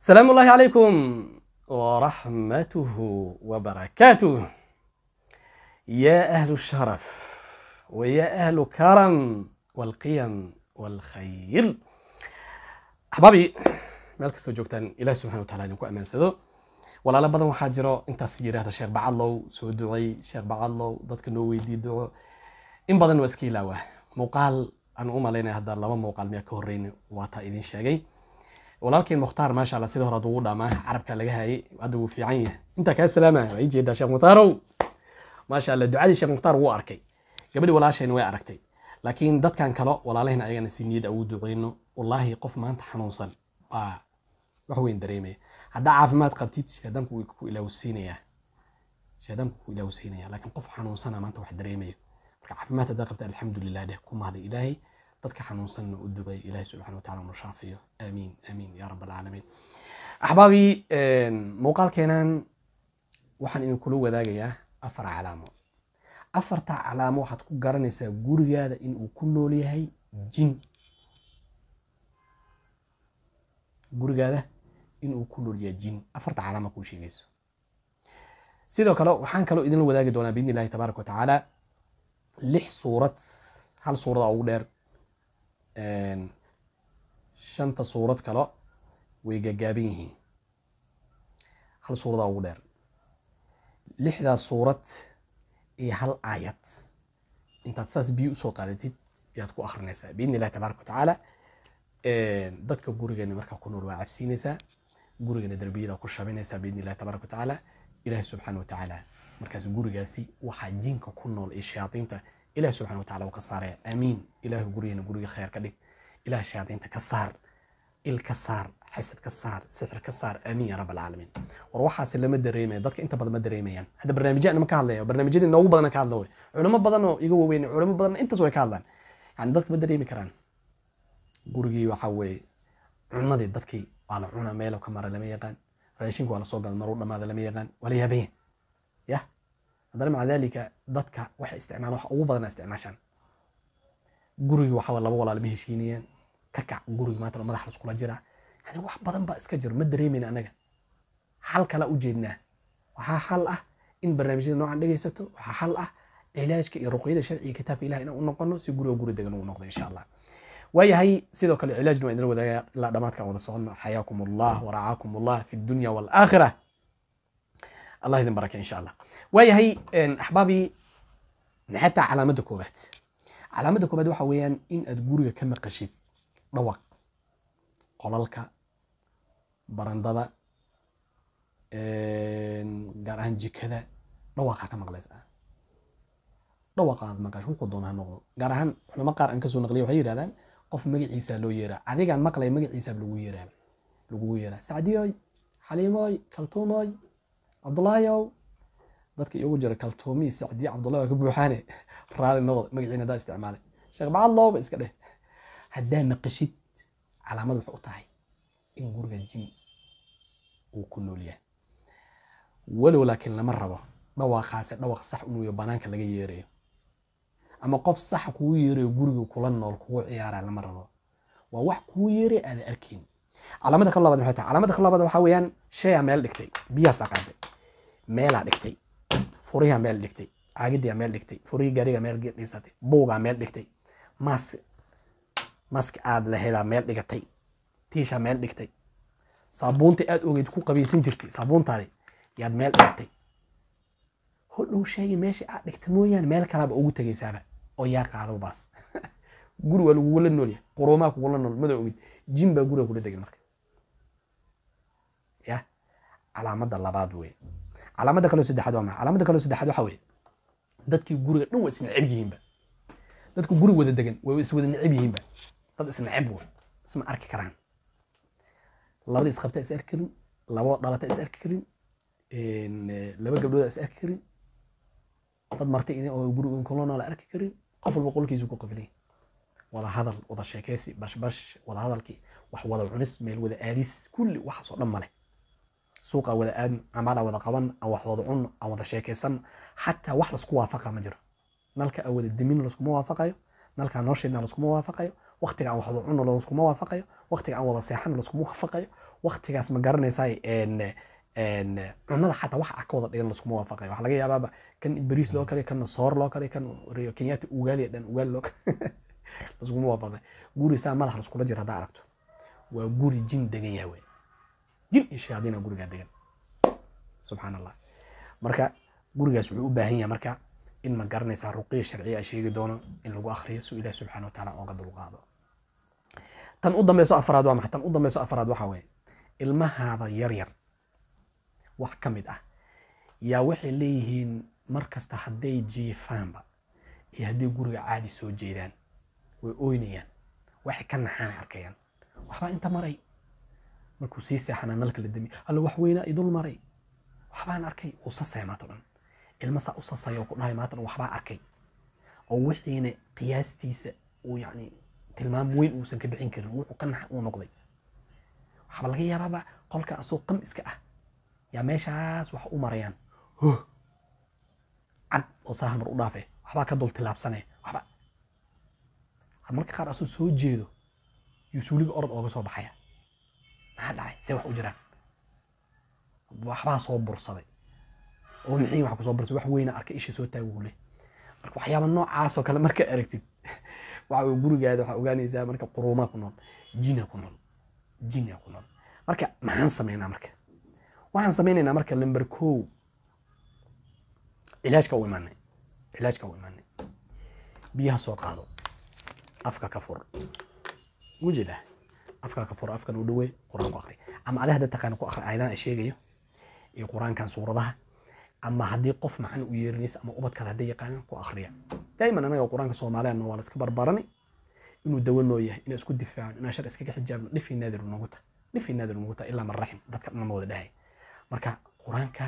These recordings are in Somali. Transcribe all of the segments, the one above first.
السلام الله عليكم ورحمته وبركاته يا أهل الشرف ويا أهل كرم والقيم والخير أحبابي مالك سوجوكتان إله سبحانه وتعالى نكو أمان سدو ولا لبدا وحاجرة أنت سيري هذا شيخ بعلو سو دعي شيخ بعلو ضدك نو دي دعو إن بدن واسكي لاوه مقال أن أم علينا هذا اللهم مقال ميا كورين واتا إذن شاقي walaalkii mukhtaar maasha alla sidii hore aduu u dhamaa carabka laga haayay hadda wuu fiican yahay intaa kaa salaamaya waa ii jeedaa sheekh mukhtarow maasha alla ducadii sheekh mukhtaar wuu arkay gabadhi walaashayna way aragtay laakiin dadkan kalo walaalahayna ayagana si niyada ah ugu duceyno wallaahi qof maanta xanuunsan baa wax weyn dareemaya haddaa caafimaad qabtid sheedaanku ku ilaawsiinayaa sheedaanku ku ilaawsiinaya laakiin qof xanuunsana ah maanta wax dareemaya marka caafimaad haddaa qabta alxamdulilah dheh ku mahday ilaahay dadka xanuunsanna u dubayo ilahi subxana watacala una shaafiyo aamiin aamiin ya rab alcaalamiin axbaabii muuqaalkeenan waxaan idinkula wadaagayaa afar calaamo afarta calaamo waxaad ku garanaysaa gurigaada in uu ku nool yahay jin gurigaada in uu ku nool yahay jin afarta calaama kuu sheegayso sidoo kale waxaan kaloo idinla wadaagi doonaa biidni illahi tabaaraka wa lix suurad hal suurada ugu dheer shanta suurad kale way gaggaaban yihiin hal suuradaa ugu dheer lixdaa suurad iyo hal aayad intaad saas biyo usoo qaadatid ayaad ku akrinaysaa biidni illahi tabaaraka watacaala dadka gurigeena markaa ku nool waa cabsiinaysaa gurigeena darbiyada ku shabinaysaa biidni illahi tabaaraka watacaala ilaahi subxaana watacaala markaas gurigaasi waxaa jinka ku nool iyo shayaadiinta ilaah subxana watacala ka saaraya amiin ilaah gurigana guriga kheyr ka dhig ilaah shaadiinta ka saar il ka saar xasad ka saar sixir ka saar amiin ya rab alcaalamiin war waxaasi lama dareemaya dadka inta badan ma dareemayaan hadda barnaamijya anama ka hadlaya barnaamijyadii noogu badan ka hadla way culimo badan oo iga waaweyn culimo badan intaas way ka hadlaan yani dadka ma dareemi karaan gurigii waxaa weeye cunadii dadkii waa la cunaa meelo ka mara lama yaqaan raashinka waa lasoo gada maruu dhamaada lama yaqaan waa la yaabayan yah haddana maca dalika dadka waxa isticmaala wax ugu badana isticmaashaan gurigi waxaaba laba walaal ma heshiinayeen ka kac gurigi madax laskula jira yani wax badan baa iska jiro ma dareemayna anaga xal kala u jeednaa waxaa xal ah in barnaamijyada noocan dhegaysato waxaa xal ah cilaajka iyo ruqyada sharciga kitaabka ilahi inaan u noqono si guriga guri degan uu noqdo insha allah waayahay sidoo kale cilaajna waa idinla wadaagaa ilaa dhamaadkaan wada soconno xayaakum allah waracaakum allah fi dunya waalaakhira allah idin barake insha allah waayahay axbaabii xataa calaamadda koobaad calaamadda koobaad waxa weeyaan in aad guriga ka maqashid dhawaq qolalka barandada gaar ahaan jikada dhawaqaa ka maqlaysa dhawaqaad maqash wuxuu doona ha noqdo gaar ahaan culamo qaar aan kasoo naqliya waxay yidhahdaan qof magaciisaa loo yeeraa adigaan maqlay magaciisaab lagu yeeraa lagugu yeeraa sacdiyooy xaliimooy kaltuumooy cabdulaayow dadka iugu jira kaltuumii sacdiye cabdullahi ka buuxaane raali noqda magaciina hadaa isticmaalay sheekh bacad looba iska dheh haddaa naqashid calaamad waxay u tahay in guriga jin uu ku noolyahay walow laakiin lama rabo dhawaaqaasi dhawaq sax inuuyo banaanka laga yeerayo ama qof saxa kugu yeerayo guriga kula nool kugu ciyaaraya lama rabo waa wax kuu yeeray aada arkayn calaamada ka labaad maxay tahay calaamada ka labaad waxaa weeyaan shaya meel dhigtay biyahaas aqaaday meelaa dhigtay furiha meel dhigtay caagidiyaa meel dhigtay furihii gaariga meel dhiisatay buugaa meel dhigtay maas maska aada lahedaa meel dhigatay tiisha meel dhigtay saabuunta aada ogeyd ku qabaysan jirtay saabuuntaadi yaad meel dhigatay hodhow sheegi meesha aad dhigtay mooyaane meel kalaaba ugu tegaysaaba oo yaa qaado baas guri waa lagugula nool yahay qoroomaa kugula nool mada ogid jin baa guriga kula degan marka ya calaamada labaad wey calaamada kaleo saddexaad waa maa calaamada kaleo saddexaad waxa weye dadkii guriga dhan waa isnaceb yihiinba dadku guri wada degan way iswada neceb yihiinba dad isnaceb way isma arki karaan labada isqabta is arki karin labo dhalata is arki karin eh, laba gabdhooda is arki karin dad martay idin oo guriga kulona la arki karin qof walba qolkiisu ku qafilan wada hadal wada sheekeysi bashbash wada hadalkii wax wada cunis meel wada aadis kulli waxaasoo dhan maleh suuqa wada aadn amaana wada qaban aan wax wada cun aan wada sheekaysan xataa wax lasku waafaqa ma jiro nalka aan wada dimin laskuma waafaqayo nalka noosheedna laskuma waafaqayo waqtiga aan wax wada cun laskuma waafaqayo waqtiga aan wada seexan laskuma waafaqayo waqtigaas ma garanaysaa cunada xataa wax ah ka wada dhigan laskuma waafaqayo waxa laga yaabaaba kan bariis loo kariyo kanna soor loo kariyo kan reyo kenyaati dhan ugaali loo laskuma waafaqayo guri saa madax laskula jiro haddaa aragto waa guri jin degan yahay wey jir isha hadina gurigaa degan subxaan allah marka gurigaas wuxuu u baahan yahay marka in ma garanaysaa ruqiya sharciya a sheegi doono in lagu akriyo suu ilahi subxana wa taala ooga dulqaado tan u dambeyso afraad waa maxay tan u dambeyso afraad waxaa weeye ilmahaada yar yar wax ka mid ah yaa waxay leeyihiin markasta hadday jiifaanba iyo hadday guriga caadi soo jeedaan way ooynayaan waxay ka naxaana arkayaan waxbaa inta maray markuu sii seexanaa nalka la damiy alla wax weynaa idul maray waxbaan arkay uu sasaya maanta dhan ilma saa u sasaya ku dhahay maanta dhan waxbaa arkay oo wixiina qiyaastiisa uu yacni tilmaam weyn uusan ka bixin karin wuxuu ka nax uu noqday waxba laga yaabaaba qolka asoo qam iska ah yaa meeshaas wax u marayaan hoh cad oo saahal mar u dhaafe waxbaa ka dul tilaabsane waxba marka qaar asoo soo jeedo yuu suuliga orod ooga soo baxaya maxaa dhacay see wax u jiraan waxbaa soo bursaday oo mixii wax kusoo bursaday wax weyna arkay isha soo taagule marka waxyaaba noocaasoo kale marka aragtid waxa uu gurigaada waxaa ogaanaysaa marka quruuma ku nool jina ku nool jina ku nool marka maxaan sameynaa marka waxaan sameynaynaa marka lamber kow cilaajka u imaanay cilaajka u imaanay biyaha soo qaado afka ka fur mujidah afkaa ka furo afkan u dhawey qur-aan ku akri ama adi hadda taqaana ku akri aayadahan sheegayo iyo qur-aankan suuradaha ama haddii qof macana u yeerinaysa ama ubadkaad hadday yaqaanan ku akriya daa'iman anaga qur-aanka soomaaliyan waa la iska barbarani inuu dawo noo yahay inaa isku difaacno inaa shar iskaga xijaabno dhifii naadir noogu tahay dhifii naadir noogu tahay ilaa man dadka dhan wada dhahay marka qur-aanka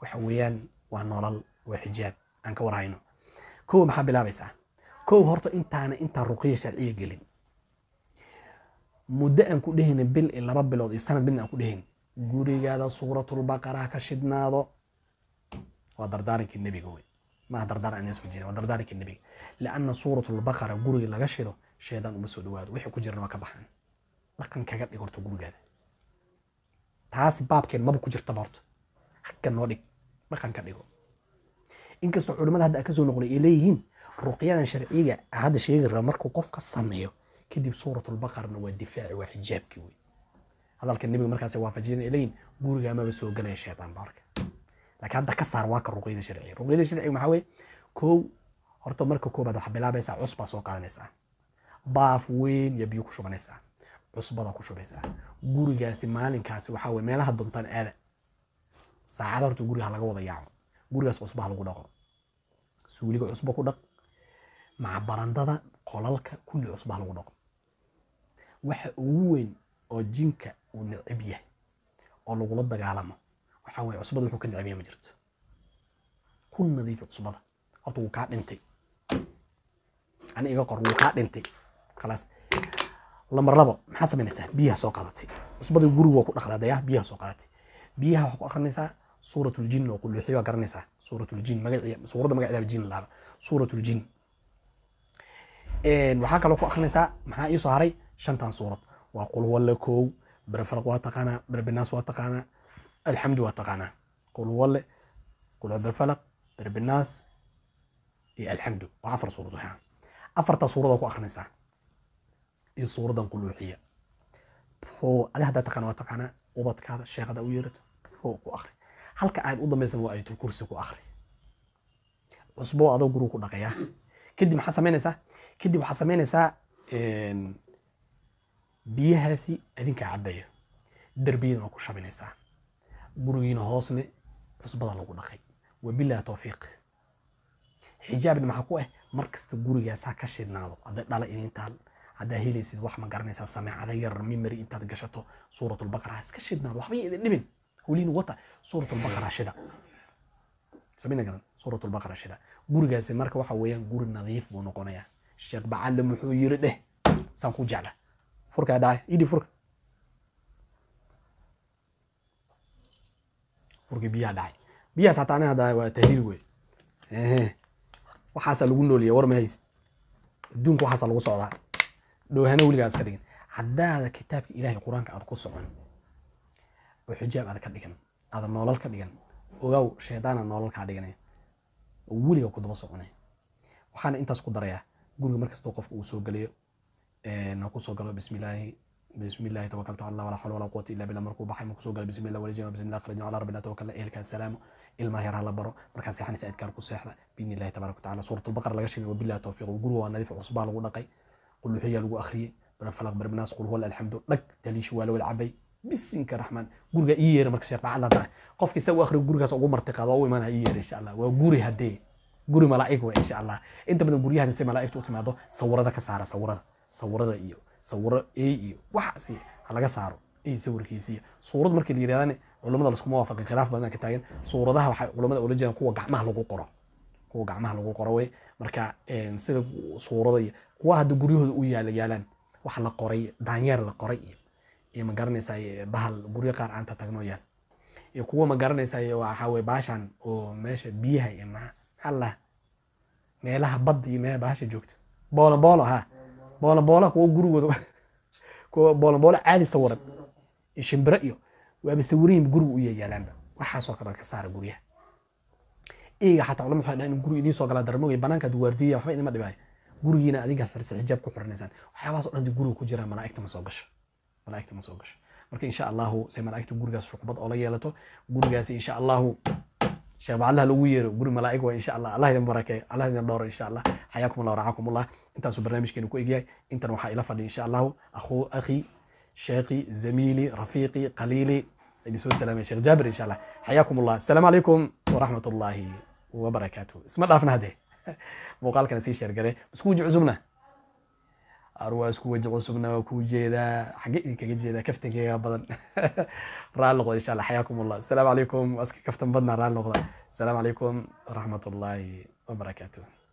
waxa weeyaan waa nolol waa xijaab aan ka warhayno kow maxaa bilaabaysaa kow horta intaana intaa ruqiya sharciya gelin muddo aan ku dhehayna bil i laba bilood iyo sanad midna aan ku dhehayna gurigaada suuratulbaqara ha ka shidnaado waa dardaarankii nebiga wey maaha dardaaran anaan soo jeeda waa dardaarankii nebiga lianna suuratulbaqara guriga laga shido shaydaan uma soo dhawaado wixii ku jirana waa ka baxaan dhaqan kaga dhig horta gurigaada taas baabkeen maba ku jirtaba horta xagga noo dhig dhaqan ka dhigo inkastoo culimmada hadda ka soo noqday ay leeyihiin ruqyadan sharciga hadda sheegi raba markuu qofka sameeyo kadib suurat lbaqarna waa difaaci waa xijaabkii wey hadalka nebiga markaas waafajiyan ilayn guriga amaba soo baarka laakiin hadda ka saar waa ruqyada sharciga ruqyada sharciga maxaa weye kow horta marka koobaad waxaa bilaabaysaa cusbaa soo qaadanaysaa baaf weyn iyo biyo ku shubanaysaa cusbada ku shubaysaa gurigaasi maalinkaasi waxaa weye meelaha duntan aada saacad horta guriga ha laga wada yaaco gurigaas cusba ha lagu dhaqo suuliga cusbo ku dhaq maca barandada qolalka kulli cusba ha lagu dhaqo وحوين أو جنكا ونعبية أو لو غلط دقالما وحوين عصبة دو حوكا نعبية مجرد كل نظيف عصبة أطو كاعد انتي أنا إيقا قروا كاعد انتي خلاص لما ربا محاسب نسا بيها سوقاتي عصبة دو قروا وكو نخلا ديا بيها سوقاتي بيها حوكا أخر نسا سورة الجن وكل حيوة قرنسا سورة الجن مجل... سورة مجل إذا بجين الله سورة الجن وحاكا لوكو أخر نسا محاا إيه سهري shantan suurad waa qulwalle koow berfalq waa taqaanaa barbinaas waa taqaanaa alxamdi waa taqaanaa qulwalle qulbarfalaq barbinaas iyo alxamdu waa afar suurad waxa afarta suurada ku akrinaysaa iyo suuradan quluuxiya bro adi haddaa taqaana waa taqaanaa ubadkaada sheekada u yeerato bro ku akri halka aad u dambaysan waa ayatul kursi ku akri cusbo adoo guriga ku dhaqayaa kadib maxaa samaynaysaa kadib waxaa samaynaysaa biyahaasi adinkaa caddaya derbiyadan oo ku shabilaysaa gurigiina hoosne cusbada lagu dhaqay wabilahi towfiiq xijaabna maxaa ku ah mar kasta gurigaasaa ka shidhnaado hadday dhala idin taal haddaa helaysid wax ma garanaysaa sameecada yar mimari intaad gashato suuratulbaqara iska shidhnaado waxba idin dhibin howliin wata suuratulbaqara shida sameyna garan suuratulbaqara shida gurigaasi marka waxa weeyaan guri nadiif buu noqonayaa sheekh bacalla muxuu yiri dheh saan ku jeclaa furka dhaay idhi furka furkii biyaha dhacay biyahaas hataa aniga hadda waa tahliil wey waxaasaa lagu nooliyay war ma haysid adduunka waxaasaa lagu socdaa dhowhana weligaa iska dhigin haddaada kitaabka ilaahay qur-aanka aada ku socon oo xijaab aada ka dhigan aada noolal ka dhigan ogaw shaydaana noolalkaa dhigana oo weligaa kudaba soconaya waxaana intaas ku darayaa guriga markastoo qofka uu soo gelayo inaan آه، قالوا بسم الله بسم الله توكلت على الله ولا حول ولا قوه الا بالله مركو بحي مكسو قال بسم الله ولا جنب بسم الله خرجنا على ربنا توكلنا إيه إلك السلام الماهر هلا برو مركا سيحن سعيد كاركو سيحدا باذن الله تبارك وتعالى سوره البقره لغا شيغ وبالله التوفيق وقولوا انا دفع عصبا لو دقي قولوا حيا لو اخري بر فلق بر بناس قول هو الحمد دق تليش ولا والعبي بسنك الرحمن غورغا ايير مركا شيخ على ده قفكي سو اخري غورغاس اوغو مرتي قادا او ما ايير ان شاء الله وغوري هدي غوري ملائكه ان شاء الله انت بدن غوريها سي ملائكه تو تمادو صورتك ساره صورتك sawirada iyo sawiro a iyo waxaasi halaga saaro a sawirkiisiiy suurad markii la yirahdane culamada laskuma waafaqin khilaaf badan ka taagan suuradaha waxay culamada ola jeedaan kuwa gacmaha lagu qoro kuwa gacmaha lagu qoro wey marka sida suurada iyo kuwa hadda guryahooda u yaalayaalaan wax la qoray daanyeer la qoray iyo iyo magaranaysaa bahal guryo qaar aanta tagno yaal iyo kuwa magaranaysaa waxaawe baashan oo meesha biyaha iyo maxaa la meelaha badda iyo meelaha baasha joogto boolo boolo ha booloboolo kuwo gurigooda kuwa booloboolo caadi sawiran shimbiro iyo waaba sawiran yihiin guriga u yayaalaanba waxaasoo kale ka saara guryaha iyaga xataa culamadu waxay dhahaan in guriga idiin soo galaa darmooga bannaanka aad waardiya waxba idinma dhibaayo gurigiina adiga xirsa xijaab ku xiranaysaan waxyaabahaas oo dhan guriga ku jiraan malaa'igta ma soo gasho malaa'igta ma soo gasho marka insha allahu say malaa'igta gurigaas shucbad oo la yeelato gurigaasi insha allahu sheebaallaha lagu yeero guri malaaig wa insha allah allah idin barakeeyo allah idin dhowro insha allah xayaakum allah raxakum allah intaasuu barnaamijkeenu ku egyahay intan waxaa ila fadhi insha allahu akhuu akhi sheekhi zamiili rafiiqi qaliili idin soo salaamay sheekh jaabir insha allah xayaakum allah assalaamu calaykum waraxmat ullaahi wabarakaatuh isma dhaafna haddee muuqaalkana sii sheergare maskuuji cusubna arwaasku weji cusubna waa kuu jeedaa xagge idinkaga jeedaa kaftankeega badan raali noqda insha allah xayaakum allah asalaamu calaykum waa kaftan badnaa raali noqda asalaamu calaykum waraxmat wabarakaatuh